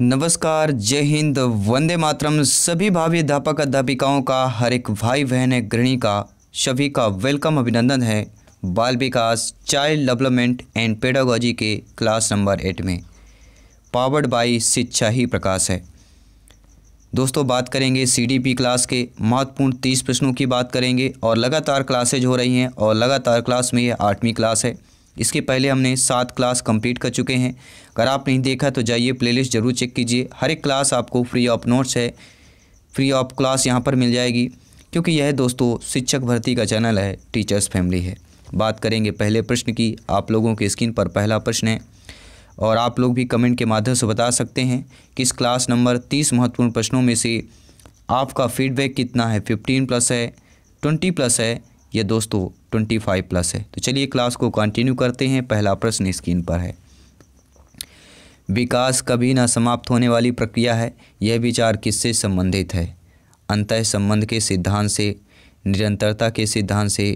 नमस्कार जय हिंद वंदे मातरम सभी भावी अध्यापक अध्यापिकाओं का हर एक भाई बहन है का सभी का वेलकम अभिनंदन है बाल विकास चाइल्ड डेवलपमेंट एंड पेडागोजी के क्लास नंबर एट में पावर्ड बाई शिक्षा ही प्रकाश है दोस्तों बात करेंगे सीडीपी क्लास के महत्वपूर्ण तीस प्रश्नों की बात करेंगे और लगातार क्लासेज हो रही हैं और लगातार क्लास में यह आठवीं क्लास है इसके पहले हमने सात क्लास कंप्लीट कर चुके हैं अगर आप नहीं देखा तो जाइए प्लेलिस्ट ज़रूर चेक कीजिए हर एक क्लास आपको फ्री ऑफ नोट्स है फ्री ऑफ क्लास यहाँ पर मिल जाएगी क्योंकि यह दोस्तों शिक्षक भर्ती का चैनल है टीचर्स फैमिली है बात करेंगे पहले प्रश्न की आप लोगों के स्क्रीन पर पहला प्रश्न है और आप लोग भी कमेंट के माध्यम से बता सकते हैं कि इस क्लास नंबर तीस महत्वपूर्ण प्रश्नों में से आपका फीडबैक कितना है फिफ्टीन प्लस है ट्वेंटी प्लस है यह दोस्तों ट्वेंटी फाइव प्लस है तो चलिए क्लास को कंटिन्यू करते हैं पहला प्रश्न स्क्रीन पर है विकास कभी ना समाप्त होने वाली प्रक्रिया है यह विचार किससे संबंधित है अंत संबंध के सिद्धांत से निरंतरता के सिद्धांत से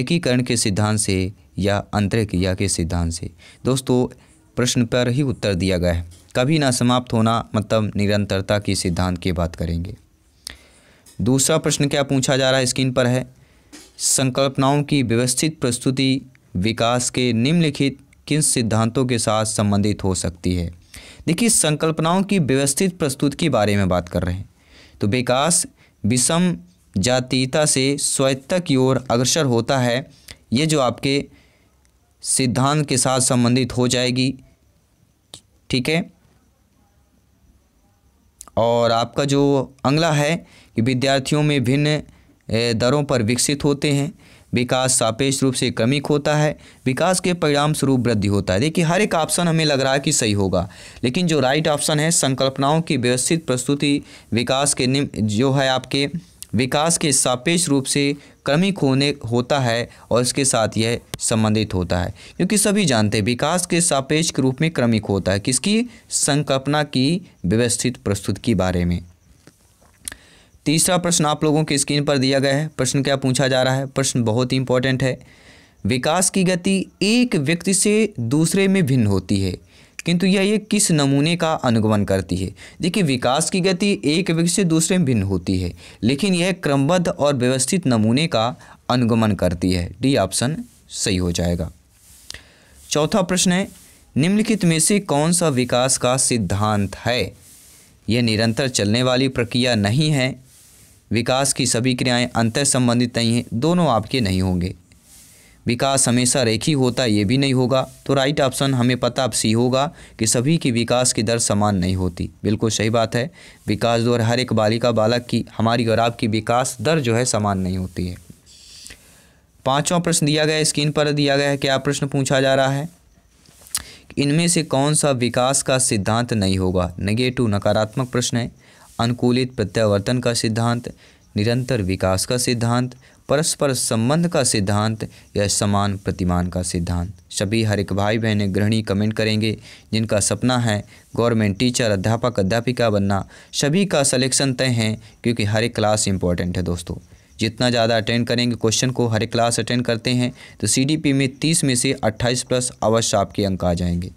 एकीकरण के सिद्धांत से या क्रिया के सिद्धांत से दोस्तों प्रश्न पर ही उत्तर दिया गया है कभी ना समाप्त होना मतलब निरंतरता के सिद्धांत की बात करेंगे दूसरा प्रश्न क्या पूछा जा रहा है स्क्रीन पर है संकल्पनाओं की व्यवस्थित प्रस्तुति विकास के निम्नलिखित किन सिद्धांतों के साथ संबंधित हो सकती है देखिए संकल्पनाओं की व्यवस्थित प्रस्तुति के बारे में बात कर रहे हैं तो विकास विषम जातीयता से स्वायत्ता की ओर अग्रसर होता है ये जो आपके सिद्धांत के साथ संबंधित हो जाएगी ठीक है और आपका जो अंगला है कि विद्यार्थियों में भिन्न दरों पर विकसित होते हैं विकास सापेक्ष रूप से क्रमिक होता है विकास के परिणाम स्वरूप वृद्धि होता है देखिए हर एक ऑप्शन हमें लग रहा है कि सही होगा लेकिन जो राइट ऑप्शन है संकल्पनाओं की व्यवस्थित प्रस्तुति विकास के निम्न जो है आपके विकास के सापेक्ष रूप से क्रमिक होने होता है और इसके साथ यह संबंधित होता है क्योंकि सभी जानते हैं विकास के सापेक्ष के रूप में क्रमिक होता है किसकी संकल्पना की व्यवस्थित प्रस्तुत के बारे में तीसरा प्रश्न आप लोगों की स्क्रीन पर दिया गया है प्रश्न क्या पूछा जा रहा है प्रश्न बहुत ही इंपॉर्टेंट है विकास की गति एक व्यक्ति से दूसरे में भिन्न होती है किंतु यह ये किस नमूने का अनुगमन करती है देखिए विकास की गति एक व्यक्ति से दूसरे में भिन्न होती है लेकिन यह क्रमबद्ध और व्यवस्थित नमूने का अनुगमन करती है डी ऑप्शन सही हो जाएगा चौथा प्रश्न है निम्नलिखित में से कौन सा विकास का सिद्धांत है यह निरंतर चलने वाली प्रक्रिया नहीं है विकास की सभी क्रियाएं अंतर संबंधित नहीं हैं दोनों आपके नहीं होंगे विकास हमेशा रेखी होता ये भी नहीं होगा तो राइट ऑप्शन हमें पता अब सी होगा कि सभी की विकास की दर समान नहीं होती बिल्कुल सही बात है विकास दर हर एक बालिका बालक की हमारी और आपकी विकास दर जो है समान नहीं होती है पाँचवा प्रश्न दिया गया स्क्रीन पर दिया गया है क्या प्रश्न पूछा जा रहा है इनमें से कौन सा विकास का सिद्धांत नहीं होगा नेगेटिव नकारात्मक प्रश्न है अनुकूलित प्रत्यावर्तन का सिद्धांत निरंतर विकास का सिद्धांत परस्पर संबंध का सिद्धांत या समान प्रतिमान का सिद्धांत सभी हर एक भाई बहने गृहिणी कमेंट करेंगे जिनका सपना है गवर्नमेंट टीचर अध्यापक अध्यापिका बनना सभी का सिलेक्शन तय है क्योंकि हर एक क्लास इंपॉर्टेंट है दोस्तों जितना ज़्यादा अटेंड करेंगे क्वेश्चन को हर एक क्लास अटेंड करते हैं तो सी में तीस में से अट्ठाईस प्लस अवश्य आपके अंक आ जाएंगे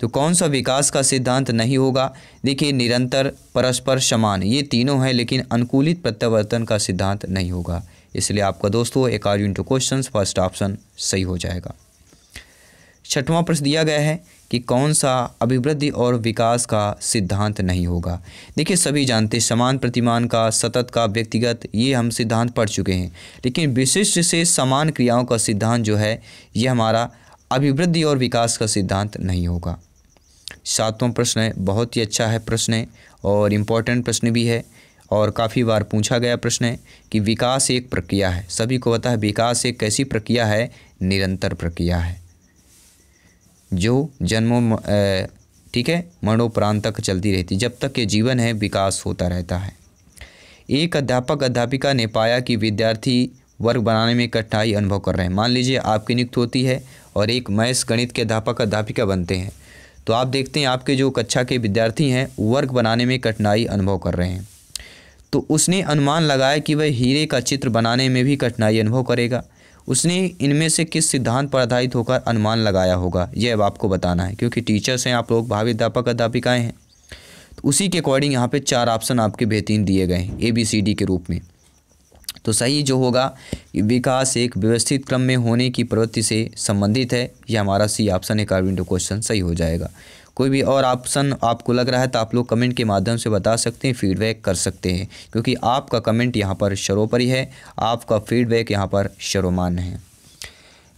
तो कौन सा विकास का सिद्धांत नहीं होगा देखिए निरंतर परस्पर समान ये तीनों हैं लेकिन अनुकूलित प्रत्यावर्तन का सिद्धांत नहीं होगा इसलिए आपका दोस्तों एक आर इंटू क्वेश्चन फर्स्ट ऑप्शन सही हो जाएगा छठवां प्रश्न दिया गया है कि कौन सा अभिवृद्धि और विकास का सिद्धांत नहीं होगा देखिए सभी जानते समान प्रतिमान का सतत का व्यक्तिगत ये हम सिद्धांत पढ़ चुके हैं लेकिन विशिष्ट से समान क्रियाओं का सिद्धांत जो है ये हमारा अभिवृद्धि और विकास का सिद्धांत नहीं होगा सातवां प्रश्न है बहुत ही अच्छा है प्रश्न है और इम्पोर्टेंट प्रश्न भी है और काफ़ी बार पूछा गया प्रश्न है कि विकास एक प्रक्रिया है सभी को पता है विकास एक कैसी प्रक्रिया है निरंतर प्रक्रिया है जो जन्मों ठीक है मरणोपरांत तक चलती रहती जब तक ये जीवन है विकास होता रहता है एक अध्यापक अध्यापिका ने पाया कि विद्यार्थी वर्ग बनाने में कठिनाई अनुभव कर रहे हैं मान लीजिए आपकी नियुक्त होती है और एक मैस गणित के अध्यापक अध्यापिका बनते हैं तो आप देखते हैं आपके जो कक्षा के विद्यार्थी हैं वर्क बनाने में कठिनाई अनुभव कर रहे हैं तो उसने अनुमान लगाया कि वह हीरे का चित्र बनाने में भी कठिनाई अनुभव करेगा उसने इनमें से किस सिद्धांत पर आधारित होकर अनुमान लगाया होगा यह अब आपको बताना है क्योंकि टीचर्स हैं आप लोग भावी अध्यापक अध्यापिकाएँ हैं तो उसी के अकॉर्डिंग यहाँ पे चार ऑप्शन आपके बेहतरीन दिए गए हैं ए बी सी डी के रूप में तो सही जो होगा विकास एक व्यवस्थित क्रम में होने की प्रवृत्ति से संबंधित है यह हमारा सी ऑप्शन है कार्बिंटो क्वेश्चन सही हो जाएगा कोई भी और ऑप्शन आपको लग रहा है तो आप लोग कमेंट के माध्यम से बता सकते हैं फीडबैक कर सकते हैं क्योंकि आपका कमेंट यहाँ पर शरोपरि है आपका फीडबैक यहाँ पर शरोमान है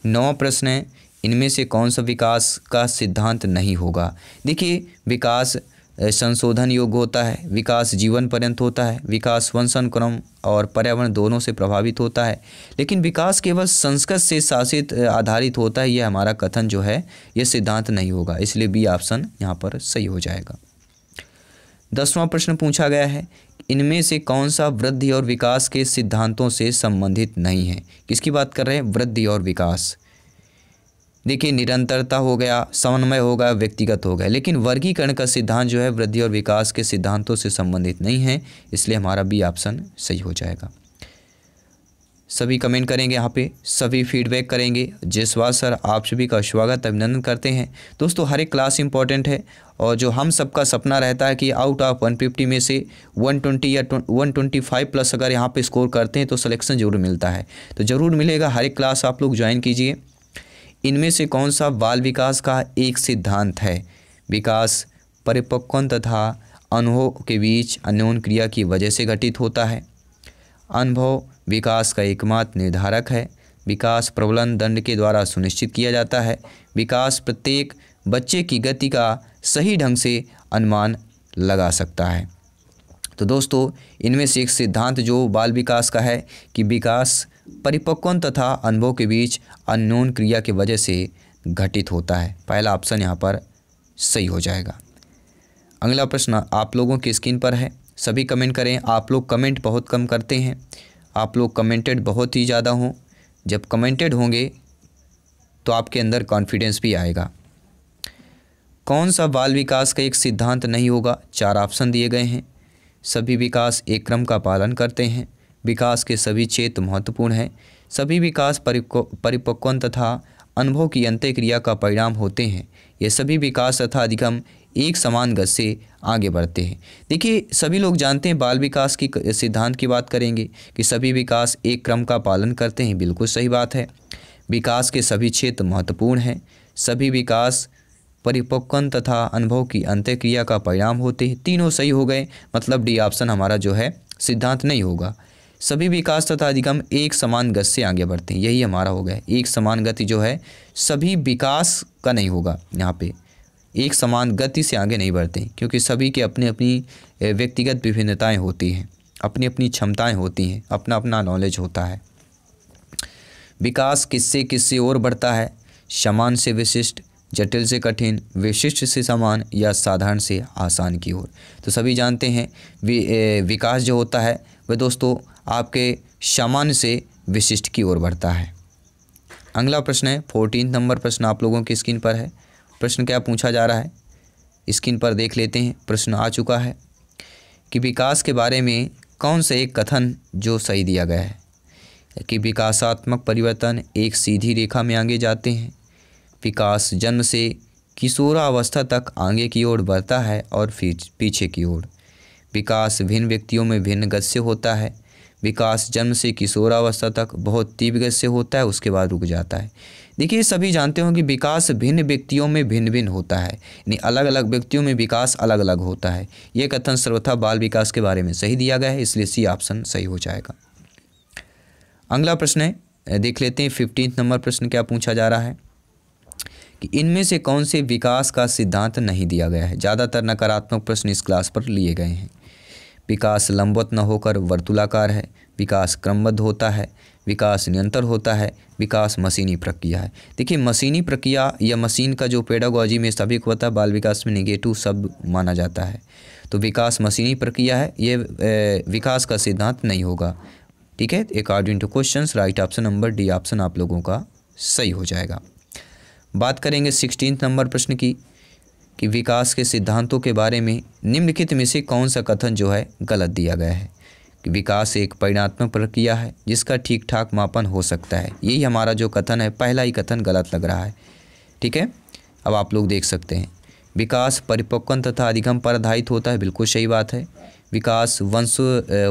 नौ प्रश्न है इनमें से कौन सा विकास का सिद्धांत नहीं होगा देखिए विकास संशोधन योग्य होता है विकास जीवन पर्यंत होता है विकास वंशन क्रम और पर्यावरण दोनों से प्रभावित होता है लेकिन विकास केवल संस्कृत से शासित आधारित होता है यह हमारा कथन जो है यह सिद्धांत नहीं होगा इसलिए बी ऑप्शन यहाँ पर सही हो जाएगा दसवां प्रश्न पूछा गया है इनमें से कौन सा वृद्धि और विकास के सिद्धांतों से संबंधित नहीं है किसकी बात कर रहे हैं वृद्धि और विकास देखिए निरंतरता हो गया समन्वय हो गया व्यक्तिगत हो गया लेकिन वर्गीकरण का सिद्धांत जो है वृद्धि और विकास के सिद्धांतों से संबंधित नहीं है इसलिए हमारा बी ऑप्शन सही हो जाएगा सभी कमेंट करेंगे यहाँ पे सभी फीडबैक करेंगे जयसवाल सर आप सभी का स्वागत अभिनंदन करते हैं दोस्तों हर एक क्लास इंपॉर्टेंट है और जो हम सबका सपना रहता है कि आउट ऑफ 150 में से 120 या 125 प्लस अगर यहाँ पे स्कोर करते हैं तो सिलेक्शन जरूर मिलता है तो ज़रूर मिलेगा हर एक क्लास आप लोग ज्वाइन कीजिए इनमें से कौन सा बाल विकास का एक सिद्धांत है विकास परिपक्वन तथा अनुभव के बीच अन्योन क्रिया की वजह से घटित होता है अनुभव विकास का एकमात्र निर्धारक है विकास प्रबलन दंड के द्वारा सुनिश्चित किया जाता है विकास प्रत्येक बच्चे की गति का सही ढंग से अनुमान लगा सकता है तो दोस्तों इनमें से एक सिद्धांत जो बाल विकास का है कि विकास परिपक्वन तथा अनुभव के बीच अननोन क्रिया के वजह से घटित होता है पहला ऑप्शन यहाँ पर सही हो जाएगा अगला प्रश्न आप लोगों की स्क्रीन पर है सभी कमेंट करें आप लोग कमेंट बहुत कम करते हैं आप लोग कमेंटेड बहुत ही ज़्यादा हों जब कमेंटेड होंगे तो आपके अंदर कॉन्फिडेंस भी आएगा कौन सा बाल विकास का एक सिद्धांत नहीं होगा चार ऑप्शन दिए गए हैं सभी विकास एक क्रम का पालन करते हैं विकास के सभी क्षेत्र महत्वपूर्ण हैं सभी विकास परिपक्वन तथा अनुभव की अंत्यक्रिया का परिणाम होते हैं ये सभी विकास तथा अधिगम एक समान गति से आगे बढ़ते हैं देखिए सभी लोग जानते हैं बाल विकास की सिद्धांत की बात करेंगे कि सभी विकास एक क्रम का पालन करते हैं बिल्कुल सही बात है विकास के सभी क्षेत्र महत्वपूर्ण हैं सभी विकास परिपक्वन तथा अनुभव की अंत्यक्रिया का परिणाम होते हैं तीनों सही हो गए मतलब डी ऑप्शन हमारा जो है सिद्धांत नहीं होगा सभी विकास तथा अधिगम एक समान गति से आगे बढ़ते हैं यही हमारा हो गया एक समान गति जो है सभी विकास का नहीं होगा यहाँ पे एक समान गति से आगे नहीं बढ़ते क्योंकि सभी के अपने अपनी व्यक्तिगत विभिन्नताएं होती हैं अपनी अपनी क्षमताएं होती हैं अपना अपना नॉलेज होता है विकास किससे किससे और बढ़ता है समान से विशिष्ट जटिल से कठिन विशिष्ट से समान या साधारण से आसान की ओर तो सभी जानते हैं वि, विकास जो होता है वह दोस्तों आपके सामान्य से विशिष्ट की ओर बढ़ता है अगला प्रश्न है फोर्टीन नंबर प्रश्न आप लोगों की स्क्रीन पर है प्रश्न क्या पूछा जा रहा है स्क्रीन पर देख लेते हैं प्रश्न आ चुका है कि विकास के बारे में कौन सा एक कथन जो सही दिया गया है कि विकासात्मक परिवर्तन एक सीधी रेखा में आगे जाते हैं विकास जन्म से किशोरावस्था तक आगे की ओर बढ़ता है और फिर पीछे की ओर विकास भिन्न व्यक्तियों में भिन्न गति से होता है विकास जन्म से किशोरावस्था तक बहुत तीव्र गति से होता है उसके बाद रुक जाता है देखिए सभी जानते हो कि विकास भिन्न व्यक्तियों में भिन्न भिन्न होता है यानी अलग अलग व्यक्तियों में विकास अलग अलग होता है ये कथन सर्वथा बाल विकास के बारे में सही दिया गया है इसलिए सी ऑप्शन सही हो जाएगा अगला प्रश्न है देख लेते हैं फिफ्टींथ नंबर प्रश्न क्या पूछा जा रहा है कि इनमें से कौन से विकास का सिद्धांत नहीं दिया गया है ज़्यादातर नकारात्मक प्रश्न इस क्लास पर लिए गए हैं विकास लंबवत न होकर वर्तुलाकार है विकास क्रमबद्ध होता है विकास निरंतर होता है विकास मशीनी प्रक्रिया है देखिए मशीनी प्रक्रिया या मशीन का जो पेडागोजी में सभी को है बाल विकास में निगेटिव शब्द माना जाता है तो विकास मशीनी प्रक्रिया है ये विकास का सिद्धांत नहीं होगा ठीक है according to question right option number D option आप लोगों का सही हो जाएगा बात करेंगे सिक्सटीन नंबर प्रश्न की कि विकास के सिद्धांतों के बारे में निम्नलिखित में से कौन सा कथन जो है गलत दिया गया है कि विकास एक परिणात्मक प्रक्रिया है जिसका ठीक ठाक मापन हो सकता है यही हमारा जो कथन है पहला ही कथन गलत लग रहा है ठीक है अब आप लोग देख सकते हैं विकास परिपक्वन तथा अधिगम पर आधारित होता है बिल्कुल सही बात है विकास वंश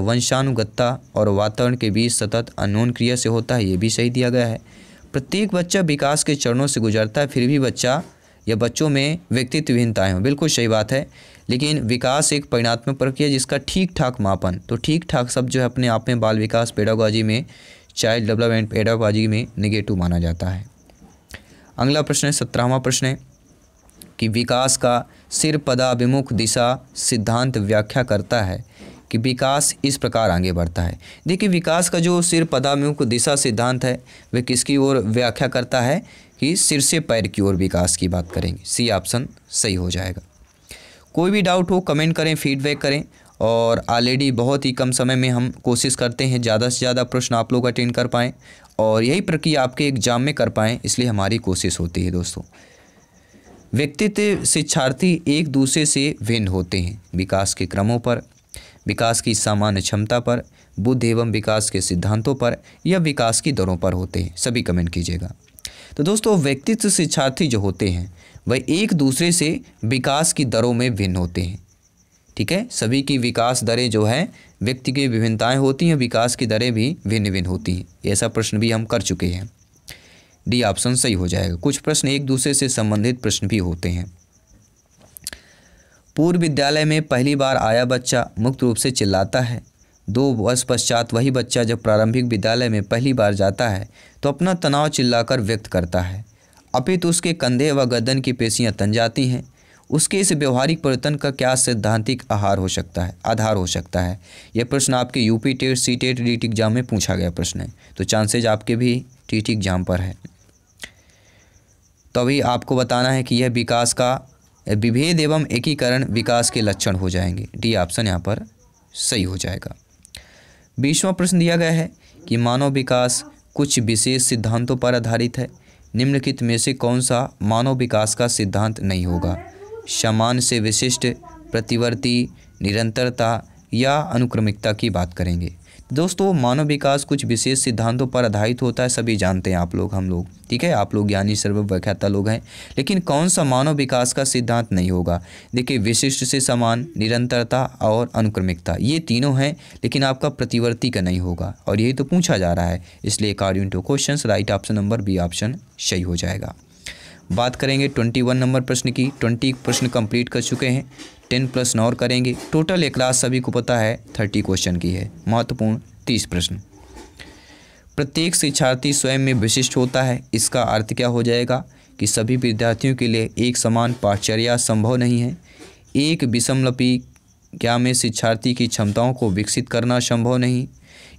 वंशानुगतता और वातावरण के बीच सतत अनोन क्रिया से होता है ये भी सही दिया गया है प्रत्येक बच्चा विकास के चरणों से गुजरता है फिर भी बच्चा या बच्चों में व्यक्तित्व भिन्नताएँ हों बिल्कुल सही बात है लेकिन विकास एक परिणात्मक प्रक्रिया जिसका ठीक ठाक मापन तो ठीक ठाक शब्द जो है अपने आप में बाल विकास पेडागोजी में चाइल्ड डेवलपमेंट पेडागोजी में निगेटिव माना जाता है अगला प्रश्न है सत्रहवा प्रश्न है कि विकास का सिर पदाभिमुख दिशा सिद्धांत व्याख्या करता है कि विकास इस प्रकार आगे बढ़ता है देखिए विकास का जो सिर पदामुख दिशा सिद्धांत है वह किसकी ओर व्याख्या करता है कि सिर से पैर की ओर विकास की बात करेंगे सी ऑप्शन सही हो जाएगा कोई भी डाउट हो कमेंट करें फीडबैक करें और ऑलरेडी बहुत ही कम समय में हम कोशिश करते हैं ज़्यादा से ज़्यादा प्रश्न आप लोग अटेंड कर पाएँ और यही प्रक्रिया आपके एग्जाम में कर पाएँ इसलिए हमारी कोशिश होती है दोस्तों व्यक्तित्व शिक्षार्थी एक दूसरे से भिन्न होते हैं विकास के क्रमों पर विकास की सामान्य क्षमता पर बुद्ध एवं विकास के सिद्धांतों पर या विकास की दरों पर होते हैं सभी कमेंट कीजिएगा तो दोस्तों व्यक्तित्व शिक्षार्थी जो होते हैं वह एक दूसरे से विकास की दरों में भिन्न होते हैं ठीक है सभी की विकास दरें जो है व्यक्ति की विभिन्नताएँ होती हैं विकास की दरें भी भिन्न भिन्न होती हैं ऐसा प्रश्न भी हम कर चुके हैं डी ऑप्शन सही हो जाएगा कुछ प्रश्न एक दूसरे से संबंधित प्रश्न भी होते हैं पूर्व विद्यालय में पहली बार आया बच्चा मुक्त रूप से चिल्लाता है दो वर्ष पश्चात वही बच्चा जब प्रारंभिक विद्यालय में पहली बार जाता है तो अपना तनाव चिल्लाकर व्यक्त करता है अपितु उसके कंधे व गर्दन की पेशियाँ तन जाती हैं उसके इस व्यवहारिक परिवर्तन का क्या सैद्धांतिक आहार हो सकता है आधार हो सकता है यह प्रश्न आपके यूपी टेट सी टेट डी एग्जाम में पूछा गया प्रश्न है तो चांसेज आपके भी टी एग्जाम पर है तो आपको बताना है कि यह विकास का विभेद एवं एकीकरण विकास के लक्षण हो जाएंगे डी ऑप्शन यहाँ पर सही हो जाएगा बीसवा प्रश्न दिया गया है कि मानव विकास कुछ विशेष सिद्धांतों पर आधारित है निम्नलिखित में से कौन सा मानव विकास का सिद्धांत नहीं होगा समान से विशिष्ट प्रतिवर्ती निरंतरता या अनुक्रमिकता की बात करेंगे दोस्तों मानव विकास कुछ विशेष सिद्धांतों पर आधारित होता है सभी जानते हैं आप लोग हम लोग ठीक है आप लोग ज्ञानी सर्वव्याख्याता लोग हैं लेकिन कौन सा मानव विकास का सिद्धांत नहीं होगा देखिए विशिष्ट से समान निरंतरता और अनुक्रमिकता ये तीनों हैं लेकिन आपका प्रतिवर्ती का नहीं होगा और यही तो पूछा जा रहा है इसलिए according to question right option number B option सही हो जाएगा बात करेंगे ट्वेंटी वन नंबर प्रश्न की ट्वेंटी प्रश्न कंप्लीट कर चुके हैं टेन प्लस नौ करेंगे टोटल एक क्लास सभी को पता है थर्टी क्वेश्चन की है महत्वपूर्ण तीस प्रश्न प्रत्येक शिक्षार्थी स्वयं में विशिष्ट होता है इसका अर्थ क्या हो जाएगा कि सभी विद्यार्थियों के लिए एक समान पाठचर्या संभव नहीं है एक विषमलपी क्या में शिक्षार्थी की क्षमताओं को विकसित करना संभव नहीं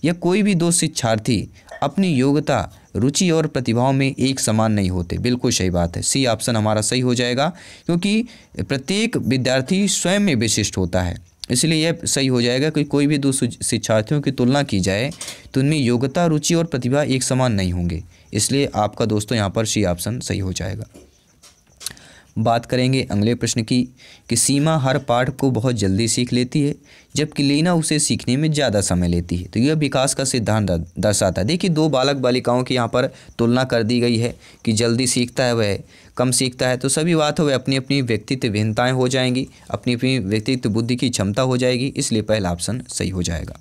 या कोई भी दो शिक्षार्थी अपनी योग्यता रुचि और प्रतिभाओं में एक समान नहीं होते बिल्कुल सही बात है सी ऑप्शन हमारा सही हो जाएगा क्योंकि प्रत्येक विद्यार्थी स्वयं में विशिष्ट होता है इसलिए यह सही हो जाएगा कि कोई भी दो शिक्षार्थियों की तुलना की जाए तो उनमें योग्यता रुचि और प्रतिभा एक समान नहीं होंगे इसलिए आपका दोस्तों यहाँ पर सी ऑप्शन सही हो जाएगा बात करेंगे अगले प्रश्न की कि सीमा हर पाठ को बहुत जल्दी सीख लेती है जबकि लीना उसे सीखने में ज़्यादा समय लेती है तो यह विकास का सिद्धांत दर्शाता है देखिए दो बालक बालिकाओं की यहाँ पर तुलना कर दी गई है कि जल्दी सीखता है वह कम सीखता है तो सभी बात वह अपनी अपनी व्यक्तित्व भिन्नताएँ हो जाएंगी अपनी अपनी व्यक्तित्व बुद्धि की क्षमता हो जाएगी इसलिए पहला ऑप्शन सही हो जाएगा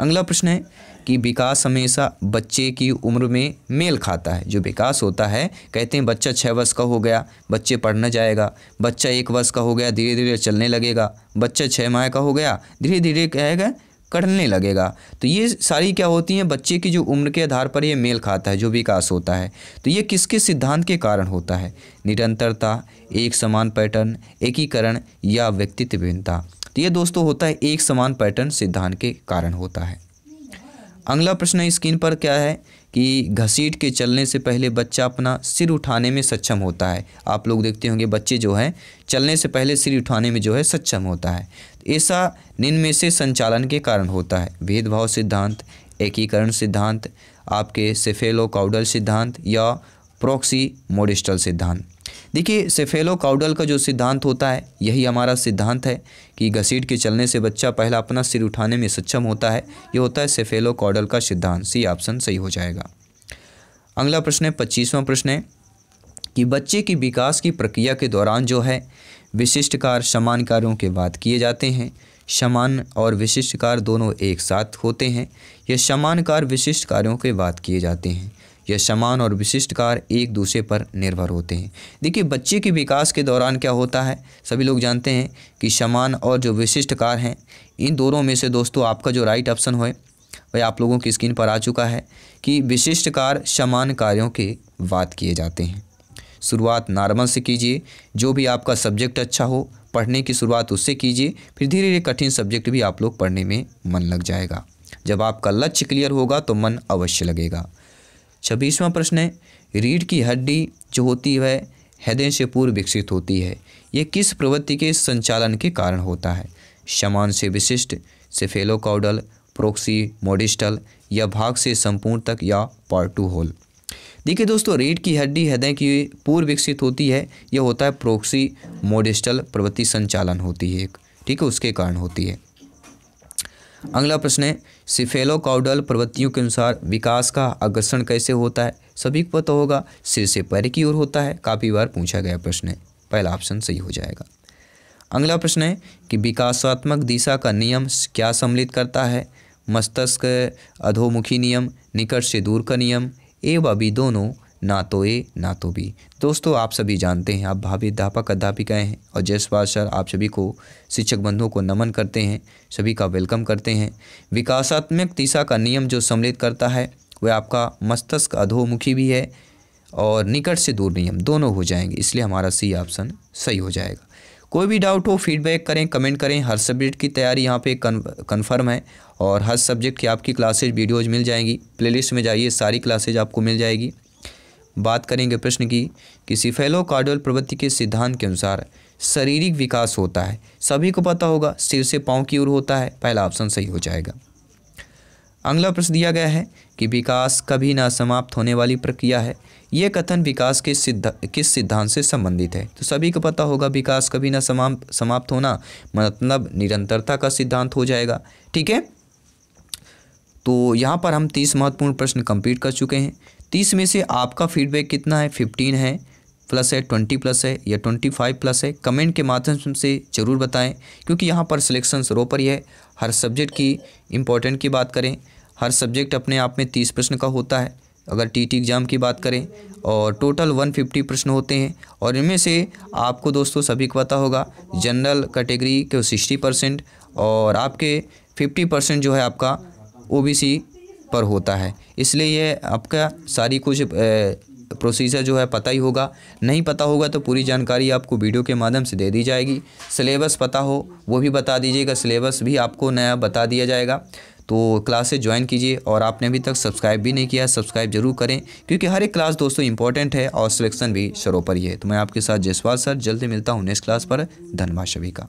अगला प्रश्न है कि विकास हमेशा बच्चे की उम्र में मेल खाता है जो विकास होता है कहते हैं बच्चा छः वर्ष का हो गया बच्चे पढ़ने जाएगा बच्चा एक वर्ष का हो गया धीरे धीरे चलने लगेगा बच्चा छः माह का हो गया धीरे धीरे कहेगा करने लगेगा तो ये सारी क्या होती हैं बच्चे की जो उम्र के आधार पर ये मेल खाता है जो विकास होता है तो ये किसके सिद्धांत के कारण होता है निरंतरता एक समान पैटर्न एकीकरण या व्यक्तित्व भिन्नता तो ये दोस्तों होता है एक समान पैटर्न सिद्धांत के कारण होता है अगला प्रश्न स्क्रीन पर क्या है कि घसीट के चलने से पहले बच्चा अपना सिर उठाने में सक्षम होता है आप लोग देखते होंगे बच्चे जो हैं चलने से पहले सिर उठाने में जो है सक्षम होता है ऐसा में से संचालन के कारण होता है भेदभाव सिद्धांत एकीकरण सिद्धांत आपके सेफेलो काउडल सिद्धांत या प्रोक्सी मोडिस्टल सिद्धांत देखिए सेफेलो काउडल का जो सिद्धांत होता है यही हमारा सिद्धांत है कि घसीट के चलने से बच्चा पहला अपना सिर उठाने में सक्षम होता है ये होता है सेफेलो काउडल का सिद्धांत सी ऑप्शन सही हो जाएगा अगला प्रश्न है पच्चीसवां प्रश्न है कि बच्चे की विकास की प्रक्रिया के दौरान जो है विशिष्ट समान कार्यों के बाद किए जाते हैं समान और विशिष्ट दोनों एक साथ होते हैं यह समान कार्य विशिष्ट कार्यों के बाद किए जाते हैं यह समान और विशिष्ट कार्य एक दूसरे पर निर्भर होते हैं देखिए बच्चे के विकास के दौरान क्या होता है सभी लोग जानते हैं कि समान और जो विशिष्ट कार्य हैं इन दोनों में से दोस्तों आपका जो राइट ऑप्शन हो वह आप लोगों की स्क्रीन पर आ चुका है कि विशिष्ट कार्य समान कार्यों के बात किए जाते हैं शुरुआत नॉर्मल से कीजिए जो भी आपका सब्जेक्ट अच्छा हो पढ़ने की शुरुआत उससे कीजिए फिर धीरे धीरे कठिन सब्जेक्ट भी आप लोग पढ़ने में मन लग जाएगा जब आपका लक्ष्य क्लियर होगा तो मन अवश्य लगेगा छब्बीसवां प्रश्न है रीढ़ की हड्डी जो होती है हृदय से पूर्व विकसित होती है यह किस प्रवृत्ति के संचालन के कारण होता है समान से विशिष्ट सेफेलोकाउडल प्रोक्सी मोडिस्टल या भाग से संपूर्ण तक या पार्टू होल देखिए दोस्तों रीढ़ की हड्डी हृदय की पूर्व विकसित होती है यह होता है प्रोक्सी मोडिस्टल प्रवृत्ति संचालन होती है एक ठीक है उसके कारण होती है अगला प्रश्न है सिफेलो काउडल प्रवृत्तियों के अनुसार विकास का आकर्षण कैसे होता है सभी को पता होगा सिर से पैर की ओर होता है काफ़ी बार पूछा गया प्रश्न है पहला ऑप्शन सही हो जाएगा अगला प्रश्न है कि विकासात्मक दिशा का नियम क्या सम्मिलित करता है मस्तिष्क अधोमुखी नियम निकट से दूर का नियम ए व बी दोनों ना तो ए ना तो बी दोस्तों आप सभी जानते हैं आप भाभी अध्यापक अध्यापिकाएँ हैं और जयसवाल सर आप सभी को शिक्षक बंधुओं को नमन करते हैं सभी का वेलकम करते हैं विकासात्मक दिशा का नियम जो सम्मिलित करता है वह आपका मस्तिष्क अधोमुखी भी है और निकट से दूर नियम दोनों हो जाएंगे इसलिए हमारा सी ऑप्शन सही हो जाएगा कोई भी डाउट हो फीडबैक करें कमेंट करें हर सब्जेक्ट की तैयारी यहाँ पे कन्फर्म है और हर सब्जेक्ट की आपकी क्लासेज वीडियोज़ मिल जाएंगी प्लेलिस्ट में जाइए सारी क्लासेज आपको मिल जाएगी बात करेंगे प्रश्न की कि सिफेलोकार्डियल प्रवृत्ति के सिद्धांत के अनुसार शारीरिक विकास होता है सभी को पता होगा सिर से पाँव की ओर होता है पहला ऑप्शन सही हो जाएगा अगला प्रश्न दिया गया है कि विकास कभी ना समाप्त होने वाली प्रक्रिया है यह कथन विकास के सिद्ध किस सिद्धांत से संबंधित है तो सभी को पता होगा विकास कभी ना समाप्त समाप्त होना मतलब निरंतरता का सिद्धांत हो जाएगा ठीक है तो यहाँ पर हम तीस महत्वपूर्ण प्रश्न कंप्लीट कर चुके हैं तीस में से आपका फीडबैक कितना है फिफ्टीन है प्लस है ट्वेंटी प्लस है या ट्वेंटी फाइव प्लस है कमेंट के माध्यम से ज़रूर बताएं क्योंकि यहाँ पर सिलेक्शन रो पर ही है हर सब्जेक्ट की इम्पोर्टेंट की बात करें हर सब्जेक्ट अपने आप में तीस प्रश्न का होता है अगर टीटी एग्ज़ाम की बात करें और टोटल वन फिफ्टी प्रश्न होते हैं और इनमें से आपको दोस्तों सभी को पता होगा जनरल कैटेगरी के सिक्सटी परसेंट और आपके फिफ्टी परसेंट जो है आपका सी पर होता है इसलिए ये आपका सारी कुछ प्रोसीजर जो है पता ही होगा नहीं पता होगा तो पूरी जानकारी आपको वीडियो के माध्यम से दे दी जाएगी सिलेबस पता हो वो भी बता दीजिएगा सिलेबस भी आपको नया बता दिया जाएगा तो क्लासेज ज्वाइन कीजिए और आपने अभी तक सब्सक्राइब भी नहीं किया सब्सक्राइब जरूर करें क्योंकि हर एक क्लास दोस्तों इंपॉर्टेंट है और सिलेक्शन भी सरोपरि है तो मैं आपके साथ जयसवाल सर जल्दी मिलता हूँ नेक्स्ट क्लास पर धनबाद सभी का